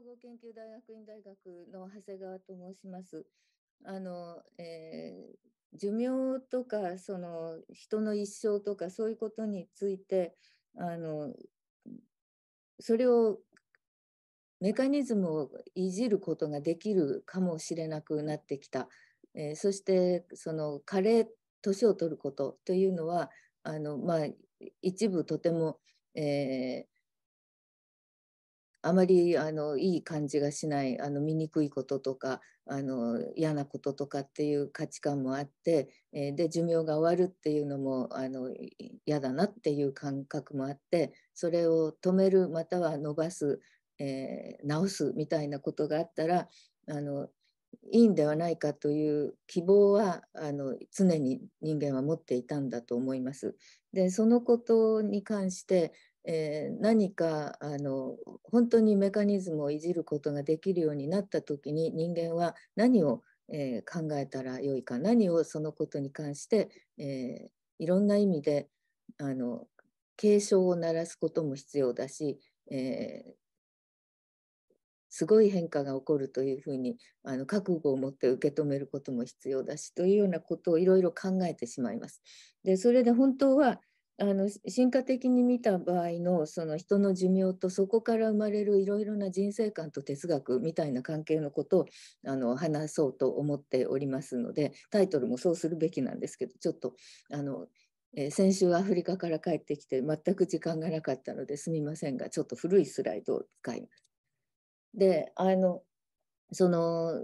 総合研究大学院大学の長谷川と申します。あの、えー、寿命とかその人の一生とかそういうことについてあのそれをメカニズムをいじることができるかもしれなくなってきた、えー、そしてその加齢年を取ることというのはあの、まあ、一部とても、えーあまりあのいい感じがしないあの醜いこととかあの嫌なこととかっていう価値観もあって、えで寿命が終わるっていうのもあの嫌だなっていう感覚もあってそれを止めるまたは伸ばす、えー、直すみたいなことがあったらあのいいんではないかという希望はあの常に人間は持っていたんだと思います。でそのことに関してえー、何かあの本当にメカニズムをいじることができるようになった時に人間は何を、えー、考えたらよいか何をそのことに関して、えー、いろんな意味であの警鐘を鳴らすことも必要だし、えすごい変化が起こるというふうにあの覚悟を持って受け止めることも必要だしというようなことをいろいろ考えてしまいます。でそれで本当はあの進化的に見た場合のその人の寿命とそこから生まれるいろいろな人生観と哲学みたいな関係のことをあの話そうと思っておりますのでタイトルもそうするべきなんですけどちょっとあの、えー、先週アフリカから帰ってきて全く時間がなかったのですみませんがちょっと古いスライドを使います。であのその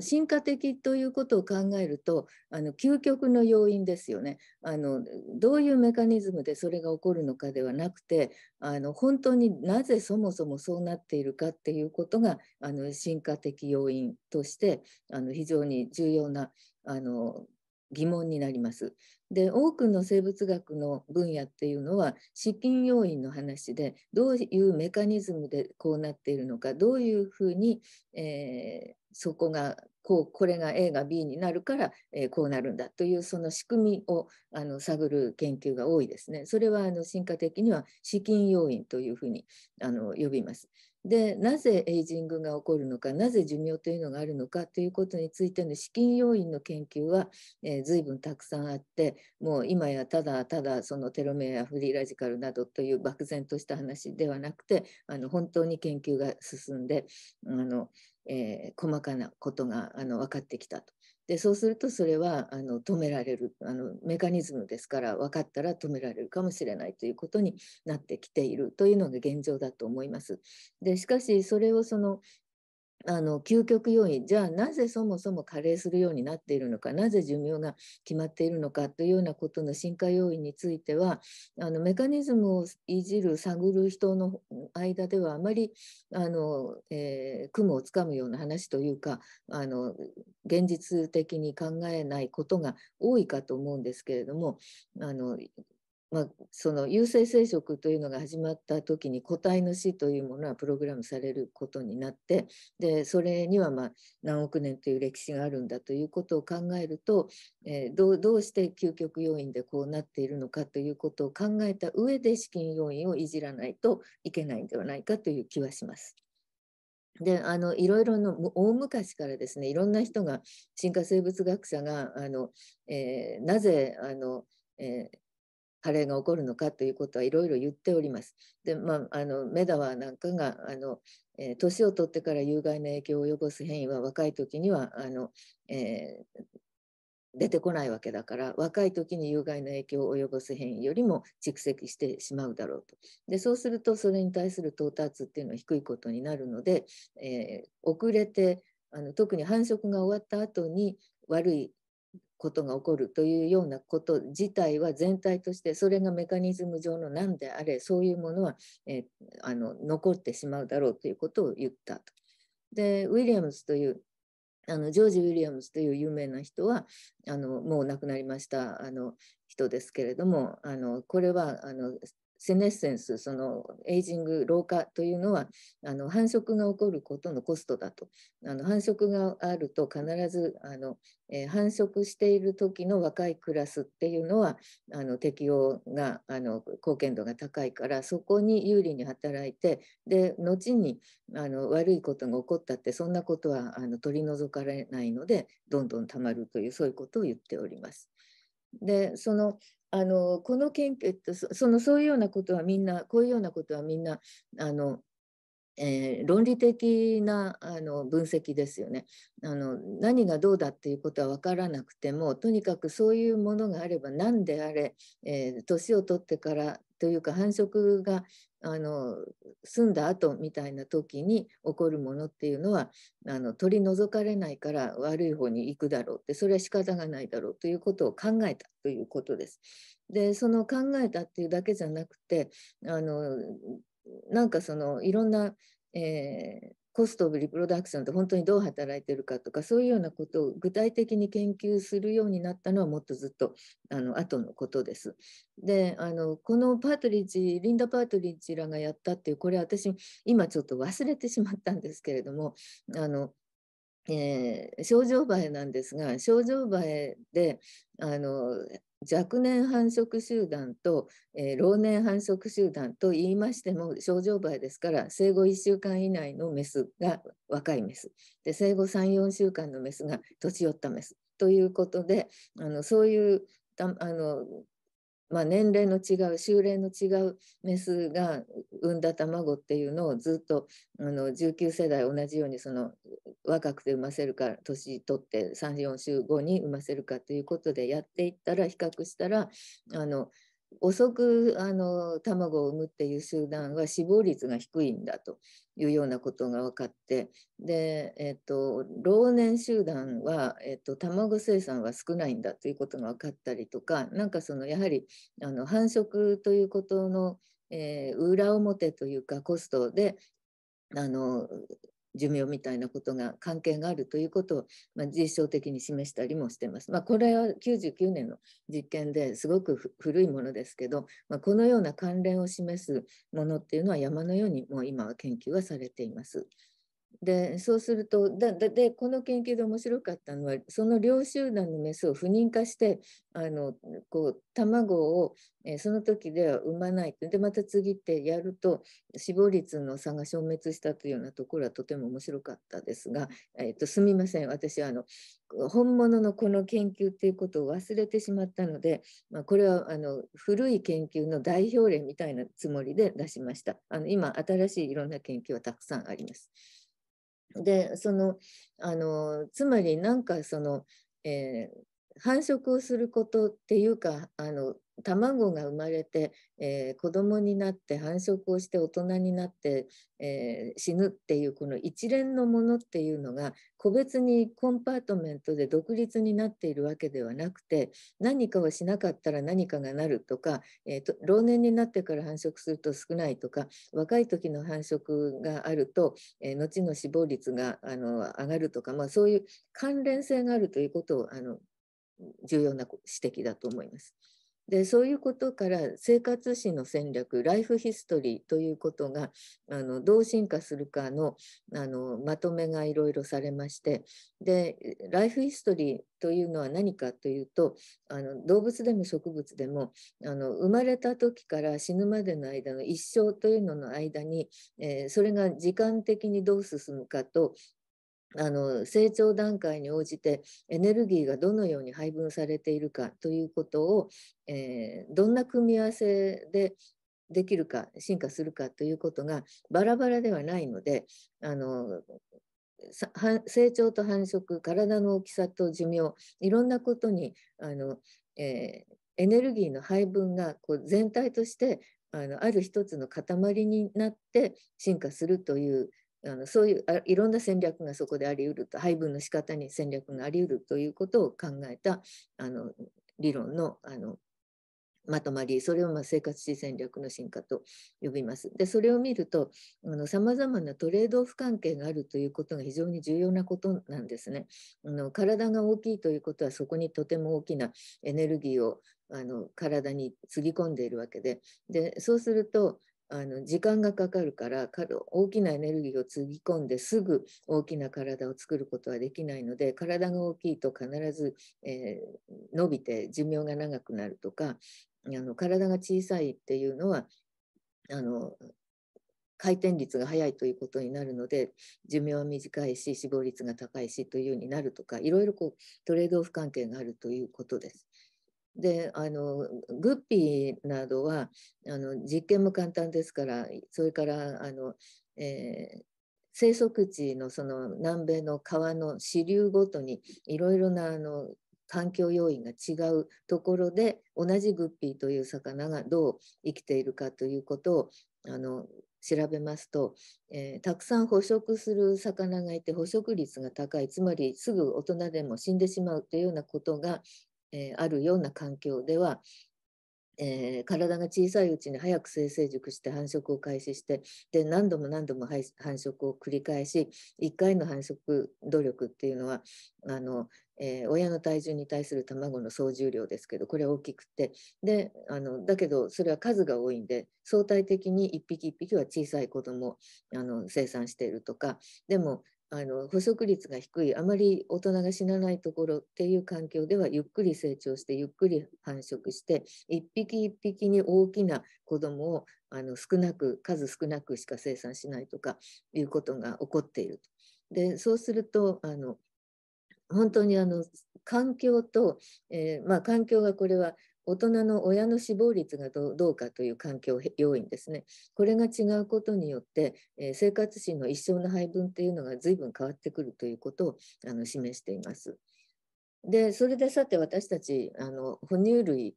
進化的ということを考えるとあの究極の要因ですよねあのどういうメカニズムでそれが起こるのかではなくてあの本当になぜそもそもそうなっているかっていうことがあの進化的要因としてあの非常に重要なあの疑問になります。で多くの生物学の分野っていうのは資金要因の話でどういうメカニズムでこうなっているのかどういうふうに、えー、そこがこうこれが A が B になるから、えー、こうなるんだというその仕組みをあの探る研究が多いですね。それはあの進化的には資金要因というふうにあの呼びます。でなぜエイジングが起こるのかなぜ寿命というのがあるのかということについての資金要因の研究は、えー、随分たくさんあってもう今やただただそのテロメアフリーラジカルなどという漠然とした話ではなくてあの本当に研究が進んであの、えー、細かなことがあの分かってきたとでそうするとそれはあの止められるあのメカニズムですから分かったら止められるかもしれないということになってきているというのが現状だと思います。でしかしそれをそのあの究極要因じゃあなぜそもそも加齢するようになっているのかなぜ寿命が決まっているのかというようなことの進化要因についてはあのメカニズムをいじる探る人の間ではあまりあの、えー、雲をつかむような話というかあの現実的に考えないことが多いかと思うんですけれどもあのまあ、その優生生殖というのが始まった時に個体の死というものはプログラムされることになってでそれにはま何億年という歴史があるんだということを考えると、えー、どうして究極要因でこうなっているのかということを考えた上で資金要因をいじらないといけないんではないかという気はします。であのいろいろの大昔からですねいろんな人が進化生物学者があの、えー、なぜあの、えー加齢が起こるのかということはいろいろ言っております。でまあ、あのメダワなんかがあの、えー、年を取ってから有害な影響を及ぼす変異は若い時にはあの、えー出てこないわけだから若い時に有害な影響を及ぼす変異よりも蓄積してしまうだろうとでそうするとそれに対する到達っていうのは低いことになるので、えー、遅れてあの特に繁殖が終わった後に悪いことが起こるというようなこと自体は全体としてそれがメカニズム上の何であれそういうものは、えあの残ってしまうだろうということを言ったと。でウィリアムズというあのジョージ・ウィリアムズという有名な人はあのもう亡くなりましたあの人ですけれどもあのこれはあのセネッセンスそのエイジング老化というのはあの繁殖が起こることのコストだとあの繁殖があると必ずあの、えー、繁殖している時の若いクラスっていうのはあの適用があの貢献度が高いからそこに有利に働いてで後にあの悪いことが起こったってそんなことはあの取り除かれないのでどんどんたまるというそういうことを言っております。でそのあのこの研究ってそのそういうようなことはみんなこういうようなことはみんなあの、えー、論理的なあの分析ですよねあの何がどうだっていうことは分からなくてもとにかくそういうものがあれば何であれ、えー、年を取ってからというか繁殖があの住んだ後みたいな時に起こるものっていうのはあの取り除かれないから悪い方に行くだろうってそれは仕方がないだろうということを考えたということです。でその考えたっていうだけじゃなくてあのなんかそのいろんな、えー、コスト・オブ・リプロダクションって本当にどう働いてるかとかそういうようなことを具体的に研究するようになったのはもっとずっとあの後のことです。であのこのパートリッジリンダ・パートリッジらがやったっていうこれ私今ちょっと忘れてしまったんですけれどもあのえー、症状映えなんですが症状映えであの若年繁殖集団と、えー、老年繁殖集団と言いましても症状倍ですから生後1週間以内のメスが若いメスで生後34週間のメスが年寄ったメスということであのそういうあのまあ、年齢の違う修練の違うメスが産んだ卵っていうのをずっとあの19世代同じようにその若くて産ませるか年取って34週後に産ませるかということでやっていったら比較したらあの遅くあの卵を産むっていう集団は死亡率が低いんだというようなことが分かってで、えっと、老年集団は、えっと、卵生産は少ないんだということが分かったりとかなんかそのやはりあの繁殖ということの、えー、裏表というかコストであの寿命みたいなことが関係があるということを、まあ、実証的に示したりもしてます。まあ、これは99年の実験ですごく古いものですけど、まあ、このような関連を示すものっていうのは山のようにもう今は研究はされています。でそうするとだでこの研究で面白かったのはその両集団のメスを不妊化してあのこう卵を、えその時では産まないでまた次ってやると死亡率の差が消滅したというようなところはとても面白かったですが、えーと、すみません私あの本物のこの研究っていうことを忘れてしまったので、まあ、これはあの古い研究の代表例みたいなつもりで出しました。あの今新しいいろんな研究はたくさんあります。でそのあのつまりなんかその、えー、繁殖をすることっていうかあの卵が生まれて、えー、子供になって繁殖をして大人になって、えー、死ぬっていうこの一連のものっていうのが個別にコンパートメントで独立になっているわけではなくて何かをしなかったら何かがなるとか、えーと、老年になってから繁殖すると少ないとか若い時の繁殖があると、えー、後の死亡率があの上がるとか、まあ、そういう関連性があるということをあの重要な指摘だと思います。でそういうことから生活史の戦略ライフヒストリーということがあのどう進化するかのあのまとめがいろいろされましてでライフヒストリーというのは何かというとあの動物でも植物でもあの生まれた時から死ぬまでの間の一生というのの間に、えー、それが時間的にどう進むかとあの成長段階に応じてエネルギーがどのように配分されているかということを、えー、どんな組み合わせでできるか進化するかということがバラバラではないのであの成長と繁殖体の大きさと寿命いろんなことにあの、えー、エネルギーの配分がこう全体としてあのある一つの塊になって進化するというあのそういうあいろんな戦略がそこであり得ると配分の仕方に戦略があり得るということを考えたあの理論のあのまとまりそれをま生活史戦略の進化と呼びます。でそれを見るとさまざまなトレードオフ関係があるということが非常に重要なことなんですね。あの体が大きいということはそこにとても大きなエネルギーをあの体につぎ込んでいるわけででそうするとあの時間がかかるから大きなエネルギーをつぎ込んですぐ大きな体を作ることはできないので体が大きいと必ず、えー、伸びて寿命が長くなるとかあの体が小さいっていうのはあの回転率が速いということになるので寿命は短いし死亡率が高いしというようになるとかいろいろこうトレードオフ関係があるということです。であのグッピーなどはあの実験も簡単ですからそれからあの、えー、生息地のその南米の川の支流ごとにいろいろなあの環境要因が違うところで同じグッピーという魚がどう生きているかということをあの調べますと、えー、たくさん捕食する魚がいて捕食率が高いつまりすぐ大人でも死んでしまうというようなことがえー、あるような環境では、えー、体が小さいうちに早く性成熟して繁殖を開始してで何度も何度も繁殖を繰り返し1回の繁殖努力っていうのはあの、えー、親の体重に対する卵の総重量ですけどこれは大きくてであのだけどそれは数が多いんで相対的に1匹1匹は小さい子供あの生産しているとかでもあの捕食率が低いあまり大人が死なないところっていう環境ではゆっくり成長してゆっくり繁殖して一匹一匹に大きな子供をあの少なく数少なくしか生産しないとかいうことが起こっていると。でそうするとあの本当にあの環境と、えー、まあ、環境がこれは大人の親の死亡率がどうかという環境要因ですね。これが違うことによって、えー、生活心の一生の配分っていうのが随分変わってくるということをあの示しています。でそれでさて私たちあの哺乳類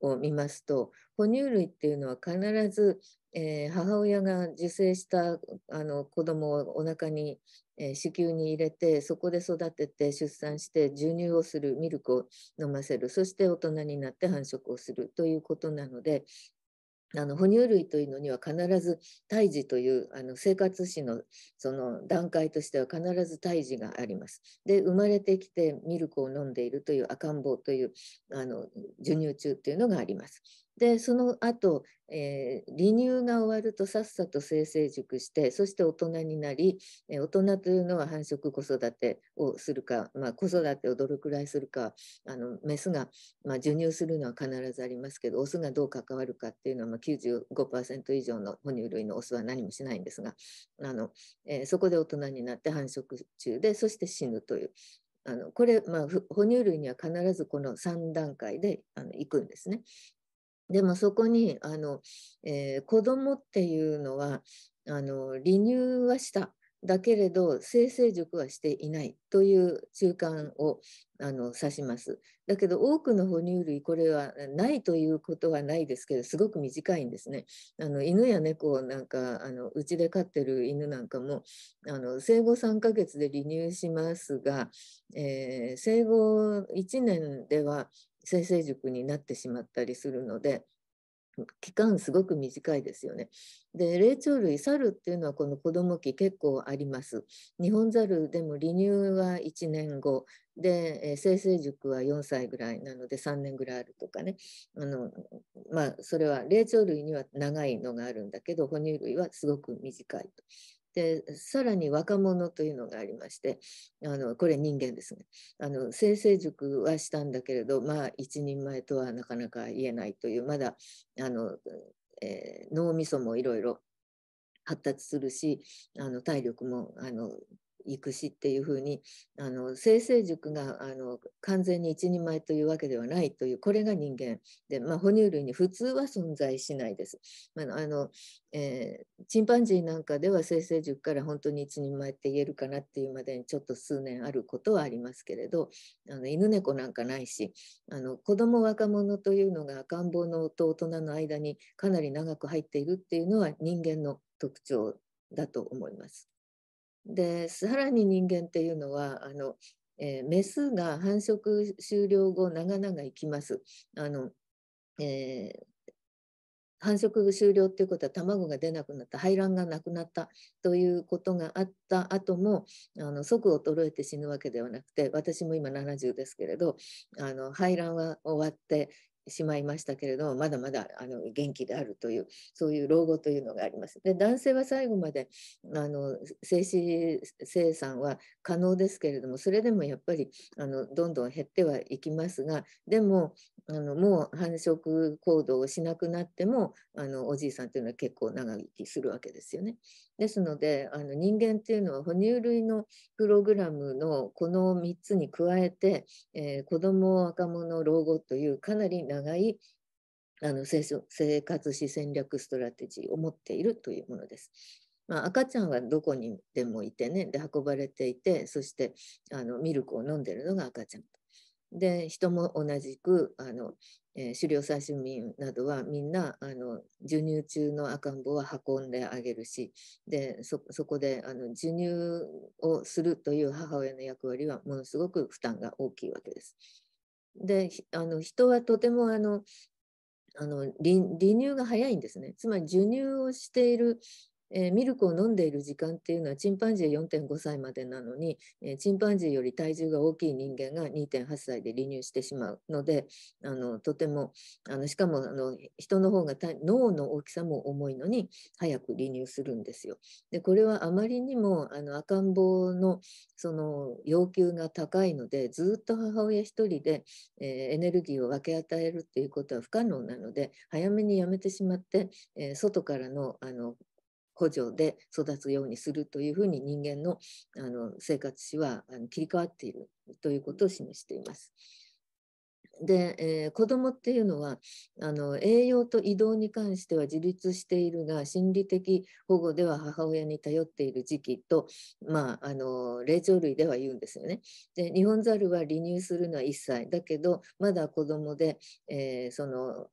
を見ますと哺乳類っていうのは必ず、えー、母親が受精したあの子供をお腹に、えー、子宮に入れてそこで育てて出産して授乳をするミルクを飲ませるそして大人になって繁殖をするということなのであの哺乳類というのには必ず胎児というあの生活史のその段階としては必ず胎児があります。で生まれてきてミルクを飲んでいるという赤ん坊というあの授乳中というのがあります。でその後、えー、離乳が終わるとさっさと性成熟してそして大人になり、えー、大人というのは繁殖子育てをするか、まあ、子育てをどれくらいするかあのメスが、まあ、授乳するのは必ずありますけどオスがどう関わるかっていうのは、まあ、95%以上の哺乳類のオスは何もしないんですがあの、えー、そこで大人になって繁殖中でそして死ぬというあのこれ、まあ、哺乳類には必ずこの3段階であの行くんですね。でもそこにあの、えー、子供っていうのはあの離乳はしただけれど性成熟はしていないという中間をあの指します。だけど多くの哺乳類これはないということはないですけどすごく短いんですね。あの犬や猫なんかうちで飼ってる犬なんかもあの生後3ヶ月で離乳しますが、えー、生後1年では生成塾になってしまったりするので期間すごく短いですよね。で霊長類猿っていうのはこの子供期結構あります。日本猿でも離乳は1年後で生成塾は4歳ぐらいなので3年ぐらいあるとかねあのまあそれは霊長類には長いのがあるんだけど哺乳類はすごく短いと。でさらに若者というのがありましてあのこれ人間ですねあの塾はしたんだけれどまあ一人前とはなかなか言えないというまだあの、えー、脳みそもいろいろ発達するしあの体力もあの行くしっていうふうにあの生成塾があの完全に一人前というわけではないというこれが人間で、まあ、哺乳類に普通は存在しないです。まあのえー、チンパンジーなんかでは生成塾から本当に一人前って言えるかなっていうまでにちょっと数年あることはありますけれどあの犬猫なんかないしあの子供若者というのが赤ん坊のと大人の間にかなり長く入っているっていうのは人間の特徴だと思います。でさらに人間っていうのはあの、えー、メスが繁殖終了後長々生きます。あのえー繁殖終了っていうことは卵が出なくなった排卵がなくなったということがあった後もあの即衰えて死ぬわけではなくて私も今70ですけれどあの排卵は終わって、しまいましたけれどもまだまだあの元気であるというそういう老後というのがあります。で男性は最後まであの精子生産は可能ですけれどもそれでもやっぱりあのどんどん減ってはいきますがでもあのもう繁殖行動をしなくなってもあのおじいさんというのは結構長生きするわけですよね。ですのであの人間っていうのは哺乳類のプログラムのこの3つに加えて、えー、子若者老後というかなり長いあの生活史戦略ストラテジーを持っているというものです。まあ、赤ちゃんはどこにでもいてねで運ばれていてそしてあのミルクを飲んでるのが赤ちゃんで人も同じくあのえー、狩猟採集民などはみんなあの授乳中の赤ん坊は運んであげるしでそこであの授乳をするという母親の役割はものすごく負担が大きいわけです。であの人はとてもあのあの離乳が早いんですねつまり授乳をしているえー、ミルクを飲んでいる時間っていうのはチンパンジー4.5歳までなのに、えー、チンパンジーより体重が大きい人間が2.8歳で離乳してしまうのであのとてもあのしかもあの人の方が脳の大きさも重いのに早く離乳するんですよ。でこれはあまりにもあの赤ん坊のその要求が高いのでずっと母親一人で、えー、エネルギーを分け与えるっていうことは不可能なので早めにやめてしまって、え外からのあの補助で育つようにするというふうに人間のあの生活史はあの切り替わっているということを示しています。で、えー、子どもっていうのはあの栄養と移動に関しては自立しているが心理的保護では母親に頼っている時期と、まあ、あの霊長類では言うんですよね。でニホンザルは離乳するのは1歳だけどまだ子どもで、えー、その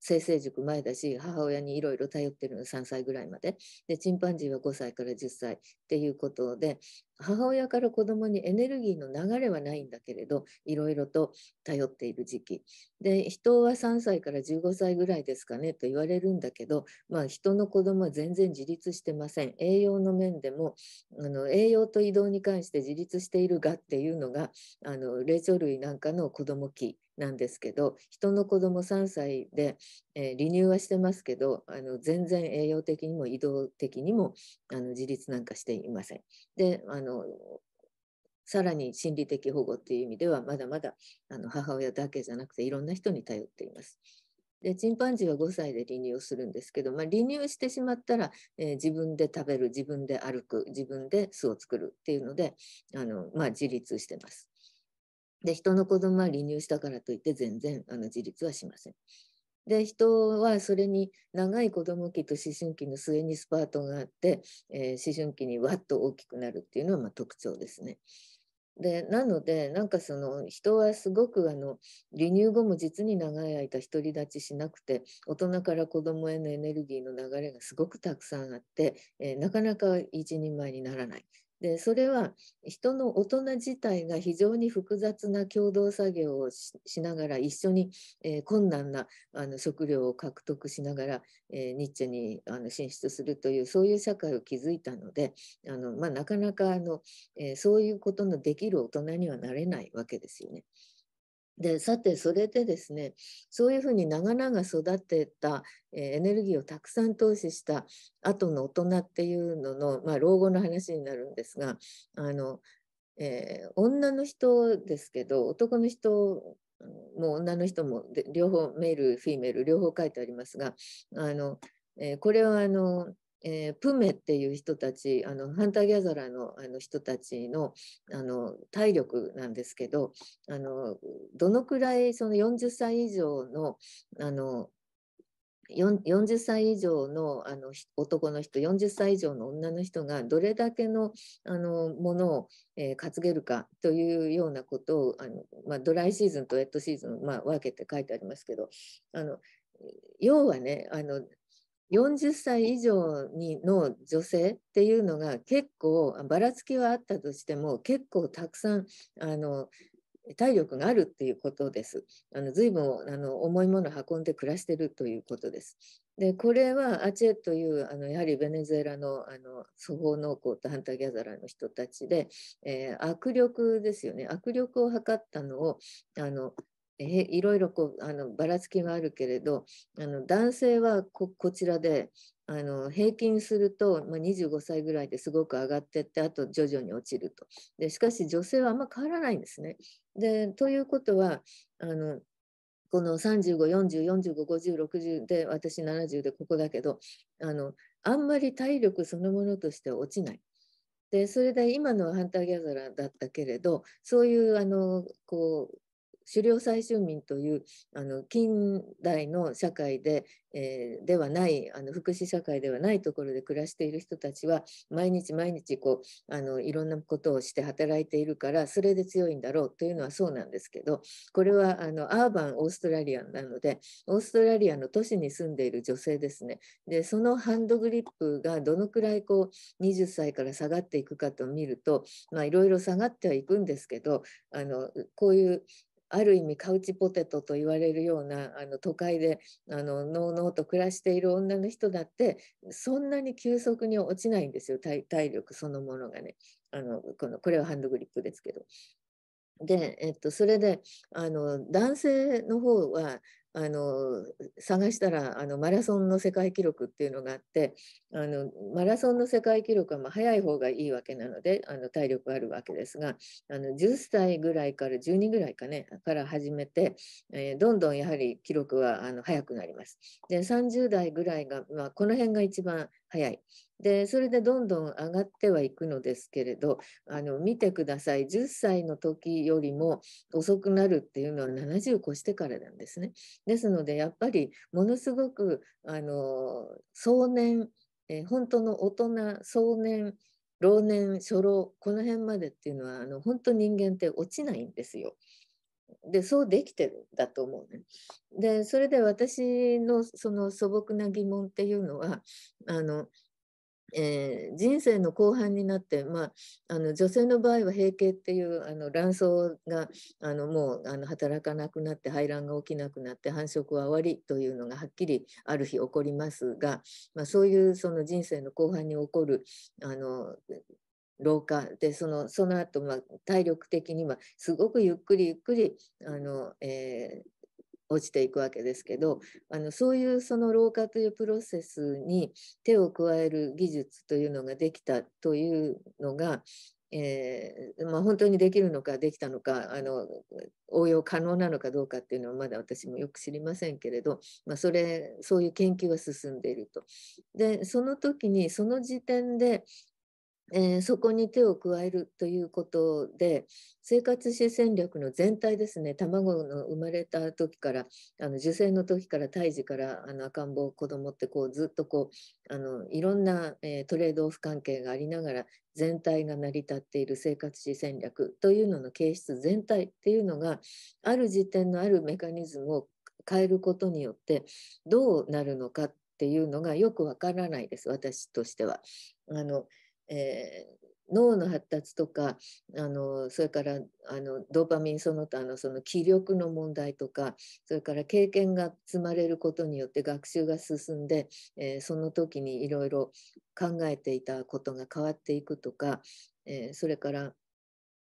生成塾前だし母親にいろいろ頼ってるの3歳ぐらいまででチンパンジーは5歳から10歳っていうことで母親から子供にエネルギーの流れはないんだけれどいろいろと頼っている時期で人は3歳から15歳ぐらいですかねと言われるんだけど、まあ、人の子供は全然自立してません栄養の面でもあの栄養と移動に関して自立しているがっていうのがあの霊長類なんかの子供期なんですけど人の子供3歳で、えー、離乳はしてますけどあの全然栄養的にも移動的にもあの自立なんかしていません。であののさらに心理的保護っていう意味ではまだまだあの母親だけじゃなくていろんな人に頼っています。でチンパンジーは5歳で離乳するんですけど、まあ、離乳してしまったら、えー、自分で食べる自分で歩く自分で巣を作るっていうのであの、まあ、自立してます。で人の子供は離乳したからといって全然あの自立はしません。で人はそれに長い子供期と思春期の末にスパートがあって、えー、思春期にわっと大きくなるっていうのはま特徴ですね。でなのでなんかその人はすごくあの離乳後も実に長い間独り立ちしなくて大人から子どもへのエネルギーの流れがすごくたくさんあって、えー、なかなか一人前にならないでそれは人の大人自体が非常に複雑な共同作業をしながら一緒に、えー、困難なあの食料を獲得しながら、えー、ニッチェにあの進出するというそういう社会を築いたのであの、まあ、なかなかあの、えー、そういうことのできる大人にはなれないわけですよね。でさてそれでですねそういうふうに長々育てた、えー、エネルギーをたくさん投資した後の大人っていうのの、まあ、老後の話になるんですがあの、えー、女の人ですけど男の人も女の人も両方メールフィーメール両方書いてありますがあの、えー、これはあのえー、プメっていう人たちあのハンターギャザラーのあの人たちのあの体力なんですけどあのどのくらいその40歳以上のあの40歳以上のあの男の人40歳以上の女の人がどれだけのあのものを、えー、担げるかというようなことをあの、まあ、ドライシーズンとウェットシーズン、まあ、分けて書いてありますけどあの要はねあの40歳以上にの女性っていうのが結構ばらつきはあったとしても結構たくさんあの体力があるっていうことです。あの随分あの重いものを運んで暮らしてるということです。でこれはアチェというあのやはりベネズエラのあの祖法農耕とハンターギャザラーの人たちで、えー、握力ですよね握力を測ったのをあのへいろいろこうあのばらつきがあるけれどあの男性はこちらであの平均すると、まあ、25歳ぐらいですごく上がってってあと徐々に落ちるとでしかし女性はあんま変わらないんですね。でということはあのこの3540455060で私70でここだけどあのあんまり体力そのものとして落ちない。でそれで今のハンターギャザラーだったけれどそういうあのこう狩猟採集民というあの近代の社会で,、えー、ではないあの福祉社会ではないところで暮らしている人たちは毎日毎日こうあのいろんなことをして働いているからそれで強いんだろうというのはそうなんですけどこれはあのアーバンオーストラリアンなのでオーストラリアの都市に住んでいる女性ですねでそのハンドグリップがどのくらいこう20歳から下がっていくかと見るといろいろ下がってはいくんですけどあのこういうある意味カウチポテトと言われるようなあの都会であのうのうと暮らしている女の人だってそんなに急速に落ちないんですよ体力そのものがねあのこのこれはハンドグリップですけど。で、えっと、それであの男性の方はあの探したらあのマラソンの世界記録っていうのがあってあのマラソンの世界記録はまあ早い方がいいわけなのであの体力あるわけですがあの10歳ぐらいから12ぐらいかねから始めて、えー、どんどんやはり記録はあの早くなります。で30代ぐらいが、まあ、この辺が一番早い。でそれでどんどん上がってはいくのですけれどあの見てください10歳の時よりも遅くなるっていうのは70越してからなんですね。ですのでやっぱりものすごくあの壮年、えー、本当の大人壮年老年初老この辺までっていうのはあの本当人間って落ちないんですよ。でそうできてるんだと思うね。でそれで私のその素朴な疑問っていうのはあのえー、人生の後半になって、まあ、あの女性の場合は閉経っていうあの卵巣があのもうあの働かなくなって排卵が起きなくなって繁殖は終わりというのがはっきりある日起こりますが、まあ、そういうその人生の後半に起こるあの老化でそのその後、まあ、体力的にはすごくゆっくりゆっくりあの、えー落ちていくわけですけどあのそういうその老化というプロセスに手を加える技術というのができたというのが、えー、まあ、本当にできるのかできたのかあの応用可能なのかどうかっていうのはまだ私もよく知りませんけれど、まあ、それそういう研究は進んでいると。でその時にその時点でえー、そこに手を加えるということで生活史戦略の全体ですね卵の生まれた時からあの受精の時から胎児からあの赤ん坊子供ってこうずっとこうあのいろんな、えー、トレードオフ関係がありながら全体が成り立っている生活史戦略というのの形質全体っていうのがある時点のあるメカニズムを変えることによってどうなるのかっていうのがよくわからないです私としては。あのえー、脳の発達とかあのそれからあのドーパミンその他のその気力の問題とかそれから経験が積まれることによって学習が進んで、えー、その時にいろいろ考えていたことが変わっていくとか、えー、それから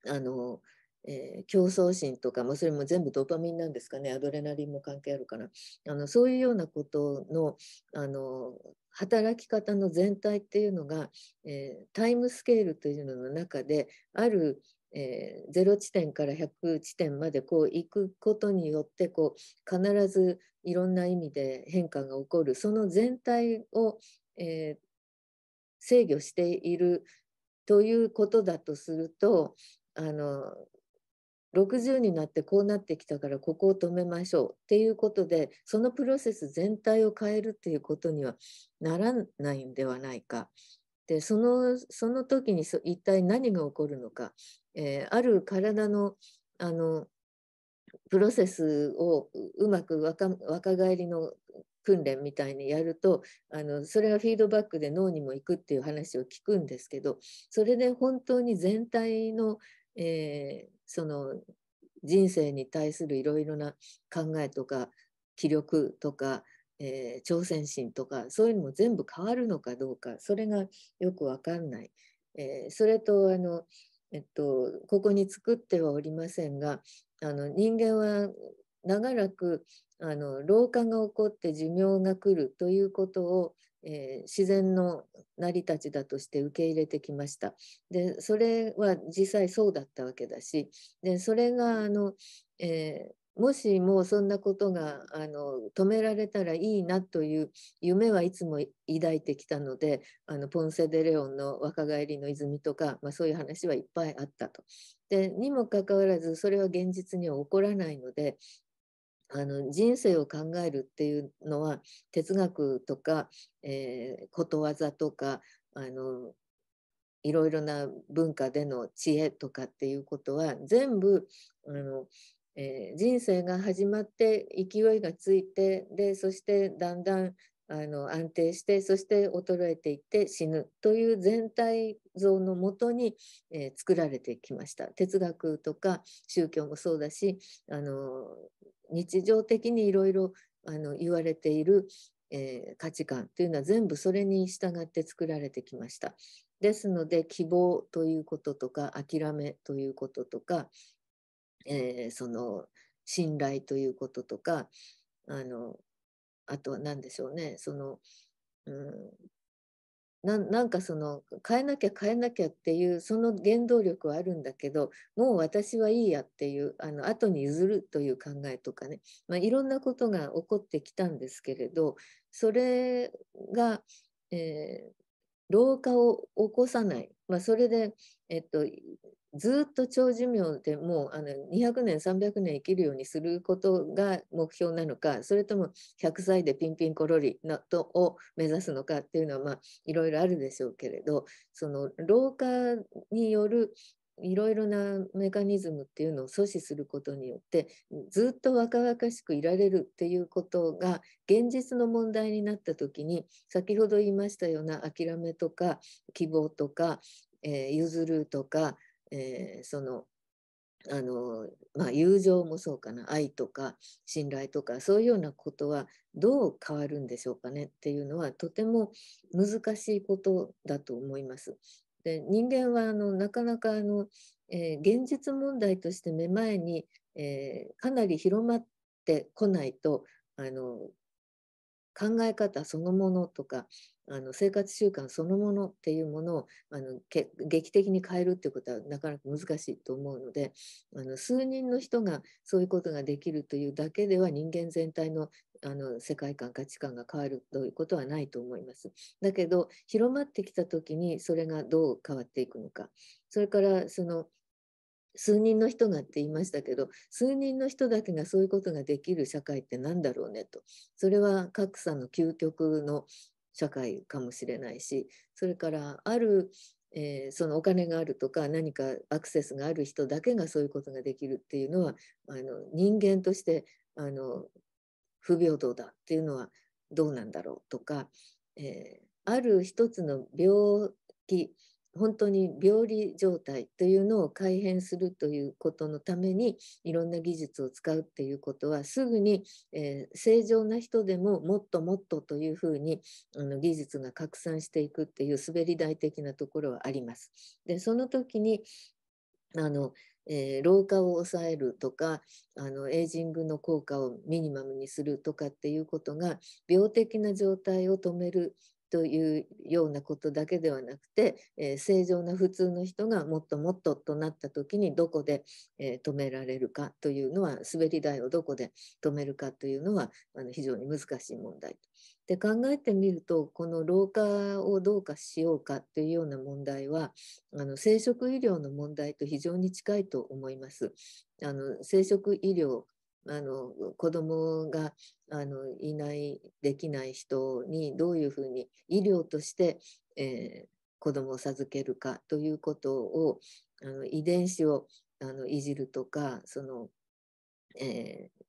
あのえー、競争心とか、もそれも全部ドーパミンなんですかねアドレナリンも関係あるかなあのそういうようなことのあの働き方の全体っていうのが、えー、タイムスケールというのの中である、えー、0地点から100地点までこう行くことによってこう必ずいろんな意味で変化が起こるその全体を、えー、制御しているということだとするとあの60になってこうなってきたからここを止めましょうっていうことでそのプロセス全体を変えるっていうことにはならないんではないかでそのその時に一体何が起こるのか、えー、ある体のあのプロセスをうまく若返りの訓練みたいにやるとあのそれがフィードバックで脳にも行くっていう話を聞くんですけどそれで本当に全体の、えその人生に対するいろいろな考えとか気力とか、えー、挑戦心とかそういうのも全部変わるのかどうかそれがよく分かんない、えー、それとあの、えっと、ここに作ってはおりませんがあの人間は長らくあの老化が起こって寿命が来るということをえー、自然の成り立ちだとして受け入れてきました。でそれは実際そうだったわけだしでそれがあの、えー、もしもそんなことがあの止められたらいいなという夢はいつも抱いてきたのであのポンセ・デ・レオンの「若返りの泉」とか、まあ、そういう話はいっぱいあったと。でにもかかわらずそれは現実には起こらないのであの人生を考えるっていうのは哲学とか、えー、ことわざとかあのいろいろな文化での知恵とかっていうことは全部あの、えー、人生が始まって勢いがついてでそしてだんだんあの安定してそして衰えていって死ぬという全体像のもとに、えー、作られてきました哲学とか宗教もそうだしあの日常的にいろいろ言われている、えー、価値観というのは全部それに従って作られてきました。ですので希望ということとか諦めということとか、えー、その信頼ということとかあのあとは何でしょうねその、うん、なんかその変えなきゃ変えなきゃっていうその原動力はあるんだけどもう私はいいやっていうあの後に譲るという考えとかね、まあ、いろんなことが起こってきたんですけれどそれが、えー、老化を起こさない、まあ、それで、えっと、ずっと長寿命でもうあの200年300年生きるようにすることが目標なのかそれとも100歳でピンピンコロリのとを目指すのかっていうのはまあいろいろあるでしょうけれどその老化によるいろいろなメカニズムっていうのを阻止することによってずっと若々しくいられるっていうことが現実の問題になった時に先ほど言いましたような諦めとか希望とか、えー、譲るとかえー、そのあの、まあ、友情もそうかな愛とか信頼とかそういうようなことはどう変わるんでしょうかねっていうのはとても難しいことだと思います。で人間はあのなかなかあの、えー、現実問題として目前に、えー、かなり広まってこないとあの考え方そのものとかあの生活習慣そのものっていうものをあの劇的に変えるっていうことはなかなか難しいと思うのであの数人の人がそういうことができるというだけでは人間全体のあの世界観価値観が変わるということはないと思います。だけど広まってきた時にそれがどう変わっていくのかそれからその数人の人がって言いましたけど数人の人だけがそういうことができる社会って何だろうねとそれは格差の究極の社会かもしれないしそれからある、えー、そのお金があるとか何かアクセスがある人だけがそういうことができるっていうのはあの人間としてあの不平等だっていうのはどうなんだろうとか、えー、ある一つの病気本当に病理状態というのを改変するということのためにいろんな技術を使うっていうことはすぐに、えー、正常な人でももっともっとというふうにあの技術が拡散していくっていう滑り台的なところはあります。でその時にあのえー、老化を抑えるとかあのエイジングの効果をミニマムにするとかっていうことが病的な状態を止めるというようなことだけではなくて、えー、正常な普通の人がもっともっととなった時にどこで、えー、止められるかというのは滑り台をどこで止めるかというのはあの非常に難しい問題。で考えてみるとこの老化をどうかしようかというような問題はあの生殖医療の問題と非常に近いと思います。あの生殖医療あの子供があのいないできない人にどういうふうに医療として、えー、子供を授けるかということをあの遺伝子をあのいじるとかその、えー、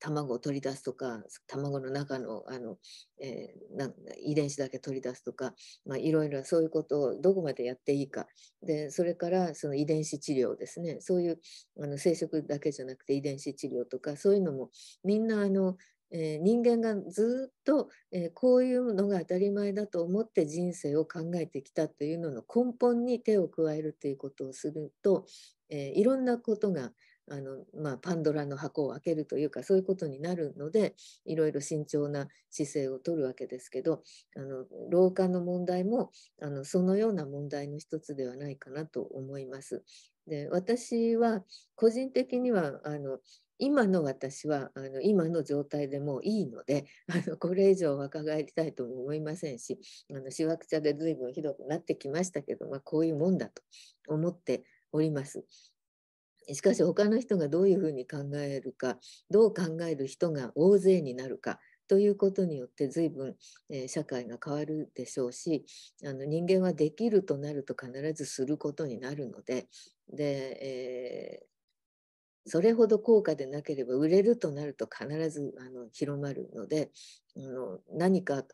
卵を取り出すとか卵の中のあの、えー、遺伝子だけ取り出すとか、まあ、いろいろそういうことをどこまでやっていいかでそれからその遺伝子治療ですねそういうあの生殖だけじゃなくて遺伝子治療とかそういうのもみんなあのえー、人間がずっと、えー、こういうのが当たり前だと思って人生を考えてきたというのの根本に手を加えるということをすると、えー、いろんなことがあの、まあ、パンドラの箱を開けるというかそういうことになるのでいろいろ慎重な姿勢をとるわけですけどあの老化の問題もあのそのような問題の一つではないかなと思います。で私は個人的にはあの今の私はあの今の状態でもいいのであのこれ以上若返りたいとも思いませんしあのしわくちゃで随分ひどくなってきましたけど、まあ、こういうもんだと思っております。しかし他の人がどういうふうに考えるかどう考える人が大勢になるかということによって随分、えー、社会が変わるでしょうしあの人間はできるとなると必ずすることになるのでで、えー、それほど高価でなければ売れるとなると必ずあの広まるのであの何か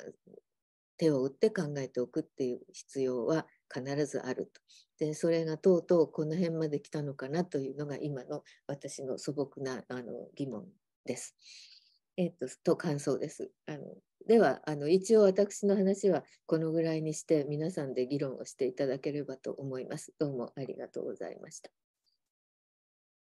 手を打って考えておくっていう必要は必ずあると。でそれがとうとうこの辺まで来たのかなというのが今の私の素朴なあの疑問です。えっと、と感想です。あのではあの一応私の話はこのぐらいにして皆さんで議論をしていただければと思います。どうもありがとうございました。